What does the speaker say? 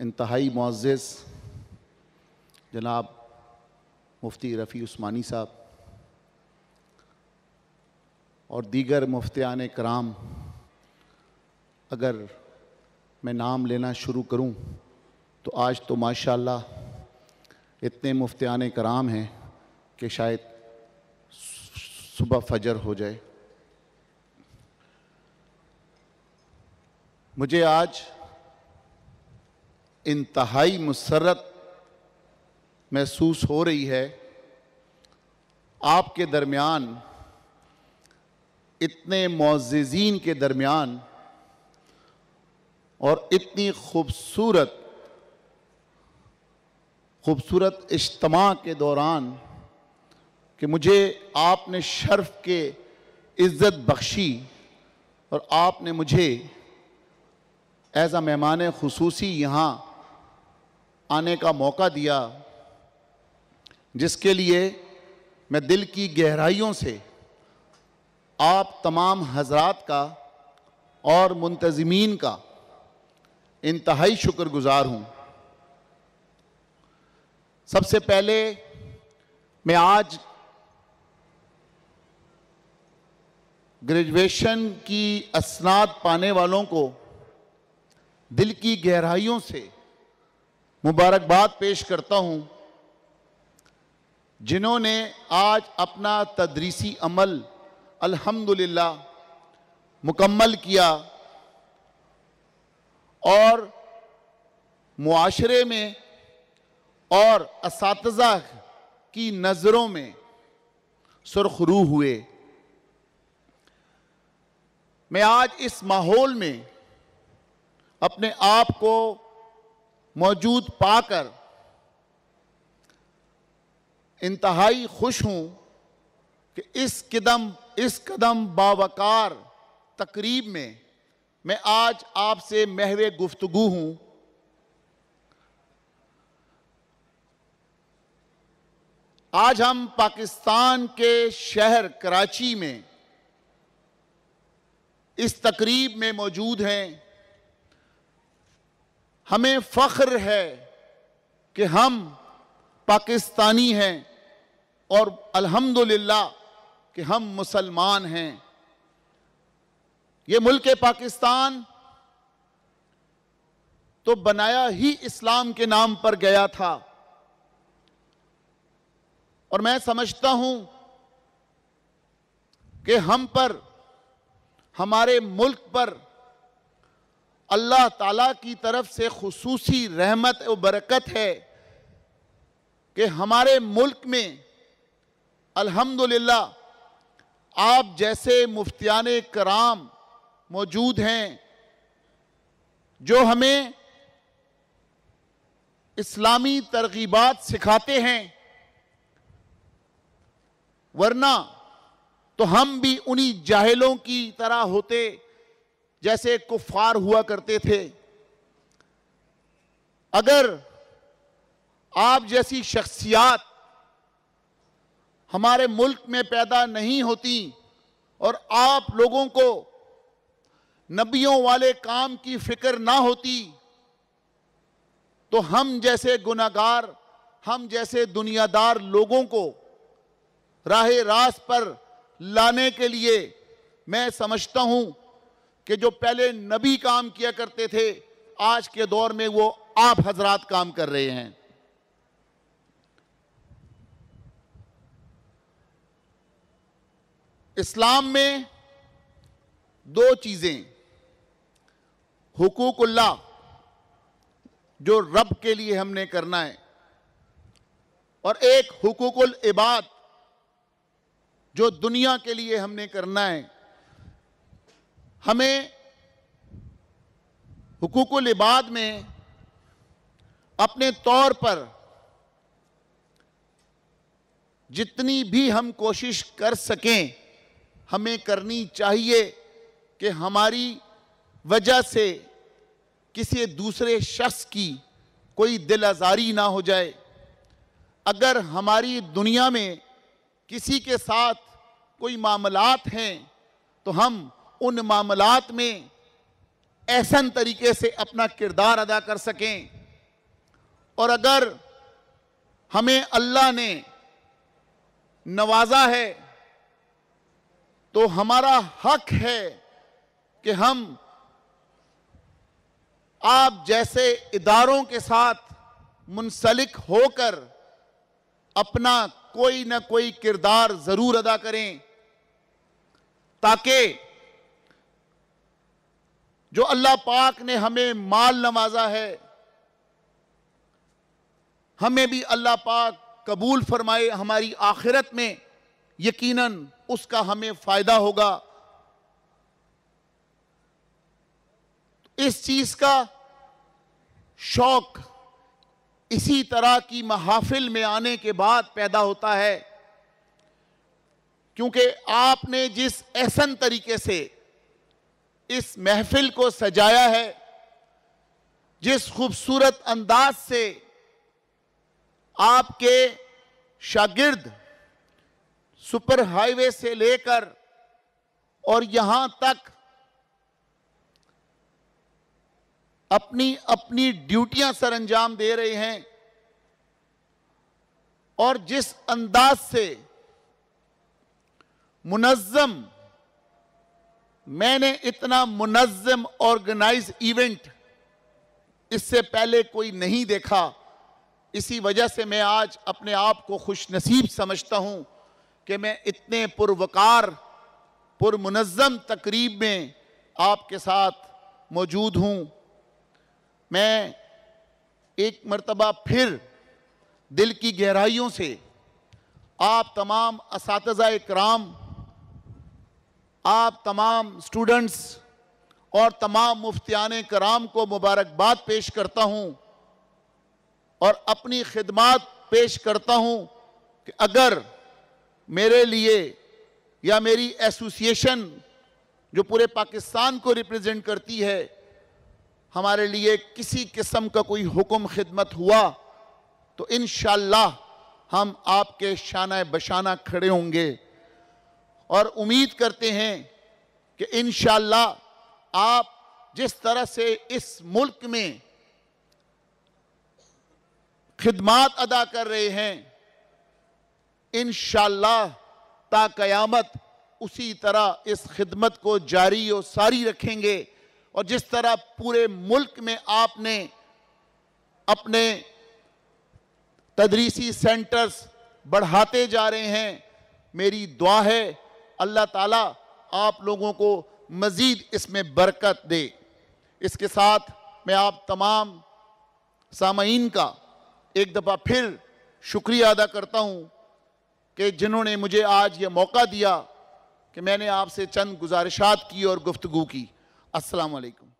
انتہائی معزز جناب مفتی رفیع عثمانی صاحب اور دیگر مفتیان کرام اگر میں نام لینا شروع کروں تو آج تو ماشاءاللہ اتنے مفتیان کرام ہیں کہ شاید صبح فجر ہو جائے مجھے آج انتہائی مسرت محسوس ہو رہی ہے آپ کے درمیان اتنے معززین کے درمیان اور اتنی خوبصورت خوبصورت اجتماع کے دوران کہ مجھے آپ نے شرف کے عزت بخشی اور آپ نے مجھے ایز اے مہمان خصوصی یہاں آنے کا موقع دیا جس کے لیے میں دل کی گہرائیوں سے آپ تمام حضرات کا اور منتظمین کا انتہائی شکر گزار ہوں سب سے پہلے میں آج گریجویشن کی اسناد پانے والوں کو دل کی گہرائیوں سے مبارکباد پیش کرتا ہوں جنہوں نے آج اپنا تدریسی عمل الحمدللہ مکمل کیا اور معاشرے میں اور اساتذہ کی نظروں میں سرخ روح ہوئے میں آج اس ماحول میں اپنے آپ کو موجود پا کر انتہائی خوش ہوں کہ اس قدم اس قدم باوکار تقریب میں میں آج آپ سے مہوے گفتگو ہوں آج ہم پاکستان کے شہر کراچی میں اس تقریب میں موجود ہیں ہمیں فخر ہے کہ ہم پاکستانی ہیں اور الحمدللہ کہ ہم مسلمان ہیں یہ ملک پاکستان تو بنایا ہی اسلام کے نام پر گیا تھا اور میں سمجھتا ہوں کہ ہم پر ہمارے ملک پر اللہ تعالیٰ کی طرف سے خصوصی رحمت و برکت ہے کہ ہمارے ملک میں الحمدللہ آپ جیسے مفتیان کرام موجود ہیں جو ہمیں اسلامی ترغیبات سکھاتے ہیں ورنہ تو ہم بھی انہی جاہلوں کی طرح ہوتے جیسے کفار ہوا کرتے تھے اگر آپ جیسی شخصیات ہمارے ملک میں پیدا نہیں ہوتی اور آپ لوگوں کو نبیوں والے کام کی فکر نہ ہوتی تو ہم جیسے گناہ گار ہم جیسے دنیا دار لوگوں کو راہ راست پر لانے کے لیے میں سمجھتا ہوں کہ جو پہلے نبی کام کیا کرتے تھے آج کے دور میں وہ آپ حضرات کام کر رہے ہیں اسلام میں دو چیزیں حقوق اللہ جو رب کے لیے ہم نے کرنا ہے اور ایک حقوق العباد جو دنیا کے لیے ہم نے کرنا ہے ہمیں حقوق العباد میں اپنے طور پر جتنی بھی ہم کوشش کر سکیں ہمیں کرنی چاہیے کہ ہماری وجہ سے کسی دوسرے شخص کی کوئی دل آزاری نہ ہو جائے اگر ہماری دنیا میں کسی کے ساتھ کوئی معاملات ہیں تو ہم ان معاملات میں احسن طریقے سے اپنا کردار ادا کر سکیں اور اگر ہمیں اللہ نے نوازا ہے تو ہمارا حق ہے کہ ہم آپ جیسے اداروں کے ساتھ منسلک ہو کر اپنا کوئی نہ کوئی کردار ضرور ادا کریں تاکہ جو اللہ پاک نے ہمیں مال نوازا ہے ہمیں بھی اللہ پاک قبول فرمائے ہماری آخرت میں یقیناً اس کا ہمیں فائدہ ہوگا اس چیز کا شوق اسی طرح کی محافل میں آنے کے بعد پیدا ہوتا ہے کیونکہ آپ نے جس احسن طریقے سے اس محفل کو سجایا ہے جس خوبصورت انداز سے آپ کے شاگرد سپر ہائی وے سے لے کر اور یہاں تک اپنی اپنی ڈیوٹیاں سر انجام دے رہے ہیں اور جس انداز سے منظم میں نے اتنا منظم آرگنائز ایونٹ اس سے پہلے کوئی نہیں دیکھا اسی وجہ سے میں آج اپنے آپ کو خوش نصیب سمجھتا ہوں کہ میں اتنے پروکار پر منظم تقریب میں آپ کے ساتھ موجود ہوں میں ایک مرتبہ پھر دل کی گہرائیوں سے آپ تمام اساتذہ کرام آپ تمام اسٹوڈنٹس اور تمام مفتیان کرام کو مبارکباد پیش کرتا ہوں اور اپنی خدمات پیش کرتا ہوں کہ اگر میرے لیے یا میری ایسوسیشن جو پورے پاکستان کو ریپرزینٹ کرتی ہے ہمارے لیے کسی قسم کا کوئی حکم خدمت ہوا تو انشاءاللہ ہم آپ کے شانہ بشانہ کھڑے ہوں گے اور امید کرتے ہیں کہ انشاءاللہ آپ جس طرح سے اس ملک میں خدمات ادا کر رہے ہیں انشاءاللہ تا قیامت اسی طرح اس خدمت کو جاری و ساری رکھیں گے اور جس طرح پورے ملک میں آپ نے اپنے تدریسی سینٹرز بڑھاتے جا رہے ہیں میری دعا ہے اللہ تعالیٰ آپ لوگوں کو مزید اس میں برکت دے اس کے ساتھ میں آپ تمام سامعین کا ایک دفعہ پھر شکریہ ادا کرتا ہوں کہ جنہوں نے مجھے آج یہ موقع دیا کہ میں نے آپ سے چند گزارشات کی اور گفتگو کی السلام علیکم